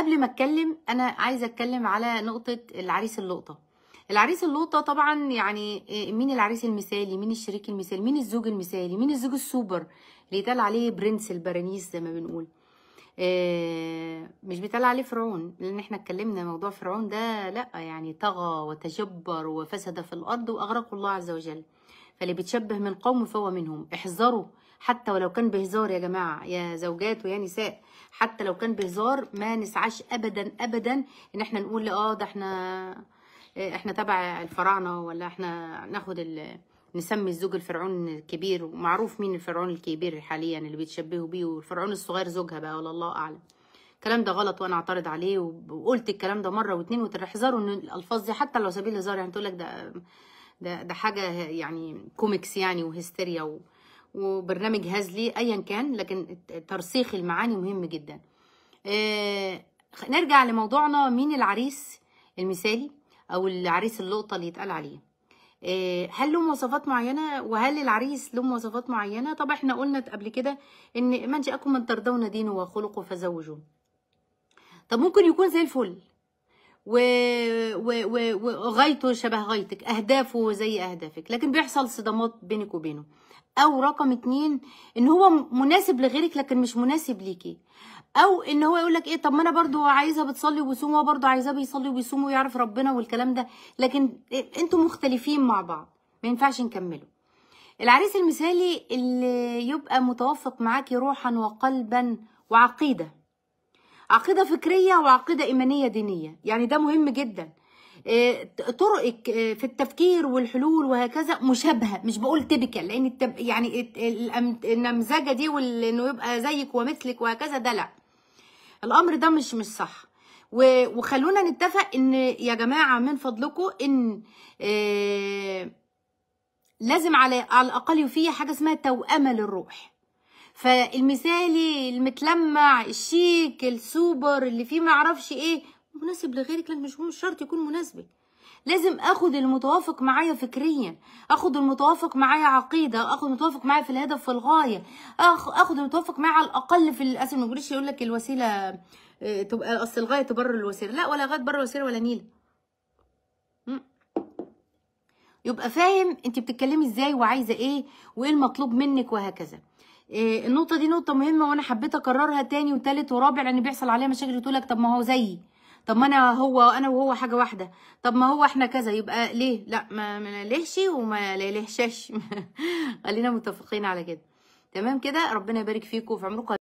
قبل ما اتكلم انا عايزه اتكلم على نقطه العريس اللقطه العريس اللقطه طبعا يعني آه، مين العريس المثالي مين الشريك المثالي مين الزوج المثالي مين الزوج السوبر اللي يتقال عليه برنس البرانيس زي ما بنقول آه، مش بيتقال عليه فرعون لان احنا اتكلمنا موضوع فرعون ده لا يعني طغى وتجبر وفسد في الارض واغرقه الله عز وجل فاللي بيتشبه من قوم فهو منهم احذروا حتى ولو كان بهزار يا جماعه يا زوجات ويا نساء حتى لو كان بهزار ما نسعاش ابدا ابدا ان احنا نقول اه ده احنا إيه، احنا تبع الفراعنه ولا احنا ناخد ال... نسمي الزوج الفرعون الكبير ومعروف مين الفرعون الكبير حاليا اللي بيتشبهوا بيه والفرعون الصغير زوجها بقى ولا الله اعلم الكلام ده غلط وانا اعترض عليه وقلت الكلام ده مره واتنين وتلاته احذروا ان الالفاظ دي حتى لو سبيل هزار يعني تقول لك ده ده ده حاجه يعني كوميكس يعني وهستيريا و... وبرنامج هزلي ايا كان لكن ترسيخ المعاني مهم جدا آه، نرجع لموضوعنا مين العريس المثالي او العريس اللقطه اللي يتقال عليه آه، هل له مواصفات معينه وهل العريس له مواصفات معينه طب احنا قلنا قبل كده ان من جاءكم من ترضون دينه وخلقه فزوجوه طب ممكن يكون زي الفل و... وغايته شبه غايتك اهدافه زي اهدافك لكن بيحصل صدامات بينك وبينه او رقم اتنين ان هو مناسب لغيرك لكن مش مناسب ليكي او ان هو يقول لك ايه طب ما انا برضو عايزه بتصلي وبيصوم وهو برضو عايزاه بيصلي وبيصوم ويعرف ربنا والكلام ده لكن انتوا مختلفين مع بعض ما ينفعش نكمله العريس المثالي اللي يبقى متوافق معاكي روحا وقلبا وعقيده عقيده فكريه وعقيده ايمانيه دينيه يعني ده مهم جدا آه، طرقك آه، في التفكير والحلول وهكذا مشابهه مش بقول تبكل لان التب يعني النمذجه دي وانه يبقى زيك ومثلك وهكذا ده لا الامر ده مش مش صح وخلونا نتفق ان يا جماعه من فضلكم ان آه، لازم على على الاقل يفي حاجه اسمها توأمه للروح فالمثالي المتلمع الشيك السوبر اللي فيه معرفش ايه مناسب لغيرك لا مش شرط يكون مناسبك لازم اخد المتوافق معايا فكريا اخد المتوافق معايا عقيده اخد المتوافق معايا في الهدف في الغايه اخد المتوافق معايا على الاقل في الاسم ما يقولش يقول لك الوسيله آه، تبقى آه، اصل الغايه تبرر الوسيله لا ولا غايه تبرر الوسيله ولا نيله يبقى فاهم انت بتتكلمي ازاي وعايزه ايه وايه المطلوب منك وهكذا آه، النقطه دي نقطه مهمه وانا حبيت اكررها تاني وتالت ورابع لان بيحصل عليها مشاكل تقول لك طب ما هو زيي طب ما انا هو انا وهو حاجه واحده طب ما هو احنا كذا يبقى ليه لا ما ليهش وما لهشش خلينا متفقين على كده تمام كده ربنا يبارك فيكم في عمركم